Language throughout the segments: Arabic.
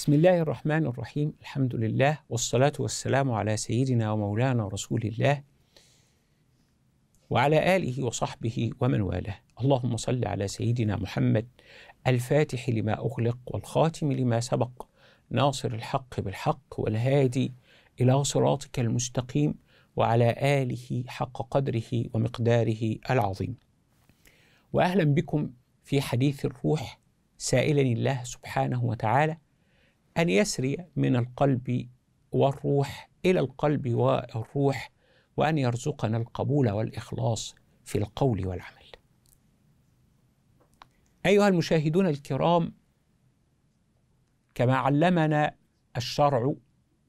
بسم الله الرحمن الرحيم الحمد لله والصلاة والسلام على سيدنا ومولانا رسول الله وعلى آله وصحبه ومن والاه اللهم صل على سيدنا محمد الفاتح لما أغلق والخاتم لما سبق ناصر الحق بالحق والهادي إلى صراطك المستقيم وعلى آله حق قدره ومقداره العظيم وأهلا بكم في حديث الروح سائلا الله سبحانه وتعالى أن يسري من القلب والروح إلى القلب والروح وأن يرزقنا القبول والإخلاص في القول والعمل. أيها المشاهدون الكرام كما علمنا الشرع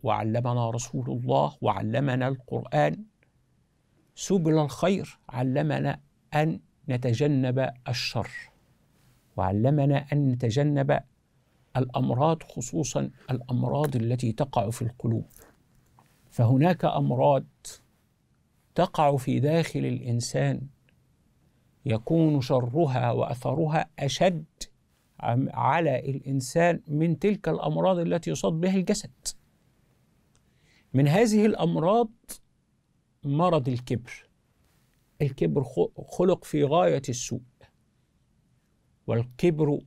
وعلمنا رسول الله وعلمنا القرآن سبل الخير علمنا أن نتجنب الشر وعلمنا أن نتجنب الامراض خصوصا الامراض التي تقع في القلوب فهناك امراض تقع في داخل الانسان يكون شرها واثرها اشد على الانسان من تلك الامراض التي يصاب بها الجسد من هذه الامراض مرض الكبر الكبر خلق في غايه السوء والكبر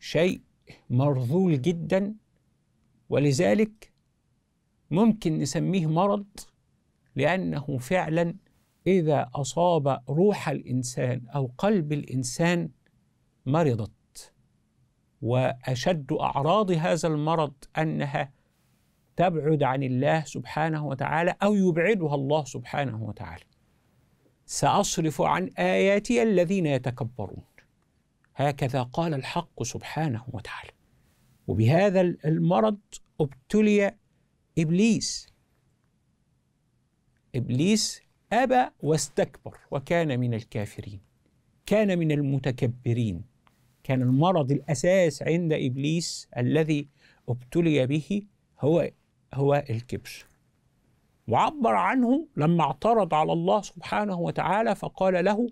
شيء مرذول جدا ولذلك ممكن نسميه مرض لأنه فعلا إذا أصاب روح الإنسان أو قلب الإنسان مرضت وأشد أعراض هذا المرض أنها تبعد عن الله سبحانه وتعالى أو يبعدها الله سبحانه وتعالى سأصرف عن آياتي الذين يتكبرون هكذا قال الحق سبحانه وتعالى وبهذا المرض ابتلي ابليس ابليس ابى واستكبر وكان من الكافرين كان من المتكبرين كان المرض الاساس عند ابليس الذي ابتلي به هو هو الكبر وعبر عنه لما اعترض على الله سبحانه وتعالى فقال له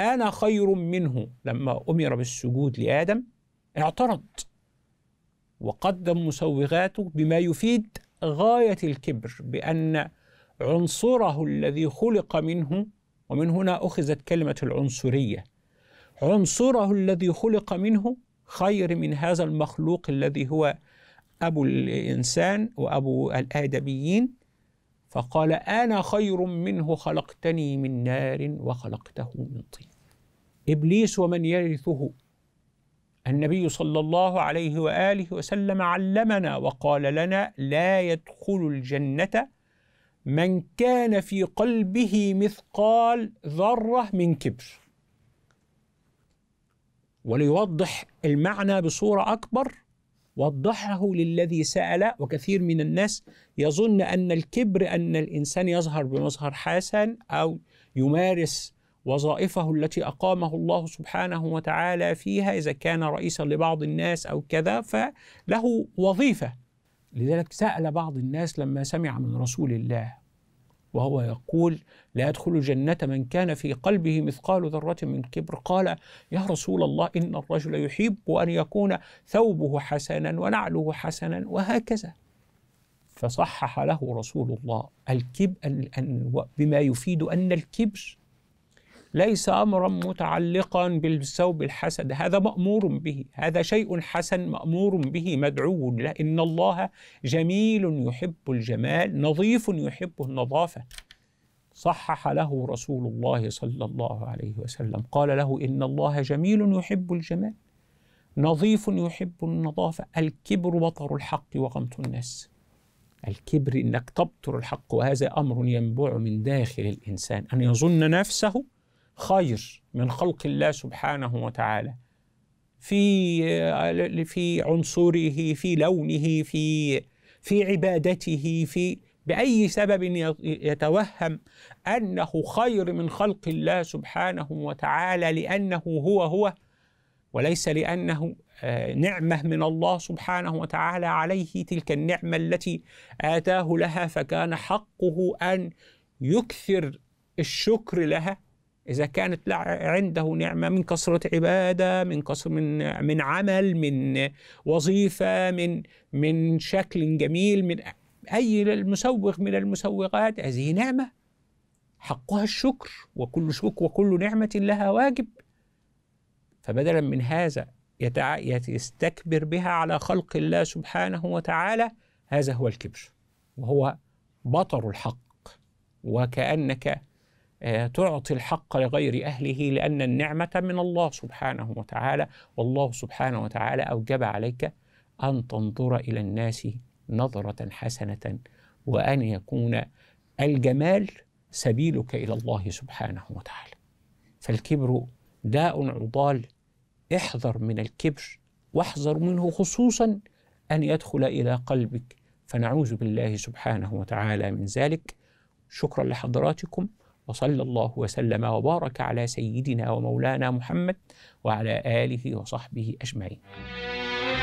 أنا خير منه لما أمر بالسجود لآدم اعترض وقدم مسوغاته بما يفيد غاية الكبر بأن عنصره الذي خلق منه ومن هنا أخذت كلمة العنصرية عنصره الذي خلق منه خير من هذا المخلوق الذي هو أبو الإنسان وأبو الآدميين فقال انا خير منه خلقتني من نار وخلقته من طين ابليس ومن يرثه النبي صلى الله عليه واله وسلم علمنا وقال لنا لا يدخل الجنه من كان في قلبه مثقال ذره من كبر وليوضح المعنى بصوره اكبر وضحه للذي سأل وكثير من الناس يظن أن الكبر أن الإنسان يظهر بمظهر حسن أو يمارس وظائفه التي أقامه الله سبحانه وتعالى فيها إذا كان رئيسا لبعض الناس أو كذا فله وظيفة لذلك سأل بعض الناس لما سمع من رسول الله وهو يقول لا يدخل الجنة من كان في قلبه مثقال ذرة من كبر قال يا رسول الله إن الرجل يحب أن يكون ثوبه حسنا ونعله حسنا وهكذا فصحح له رسول الله الكبر بما يفيد أن الكبر ليس امرا متعلقا بالثوب الحسد هذا مامور به هذا شيء حسن مامور به مدعو له ان الله جميل يحب الجمال نظيف يحب النظافه صحح له رسول الله صلى الله عليه وسلم قال له ان الله جميل يحب الجمال نظيف يحب النظافه الكبر بطر الحق وغمط الناس الكبر انك تبطر الحق وهذا امر ينبع من داخل الانسان ان يظن نفسه خير من خلق الله سبحانه وتعالى في في عنصره في لونه في في عبادته في باي سبب يتوهم انه خير من خلق الله سبحانه وتعالى لانه هو هو وليس لانه آه، نعمه من الله سبحانه وتعالى عليه تلك النعمه التي اتاه لها فكان حقه ان يكثر الشكر لها إذا كانت عنده نعمة من كثرة عبادة من كثر من من عمل من وظيفة من من شكل جميل من أي المسوغ من المسوغات هذه نعمة حقها الشكر وكل شكر وكل نعمة لها واجب فبدلا من هذا يتع... يستكبر بها على خلق الله سبحانه وتعالى هذا هو الكبر وهو بطر الحق وكأنك آه، تعطي الحق لغير أهله لأن النعمة من الله سبحانه وتعالى والله سبحانه وتعالى أوجب عليك أن تنظر إلى الناس نظرة حسنة وأن يكون الجمال سبيلك إلى الله سبحانه وتعالى فالكبر داء عضال احذر من الكبر واحذر منه خصوصا أن يدخل إلى قلبك فنعوذ بالله سبحانه وتعالى من ذلك شكرا لحضراتكم وصلى الله وسلم وبارك على سيدنا ومولانا محمد وعلى اله وصحبه اجمعين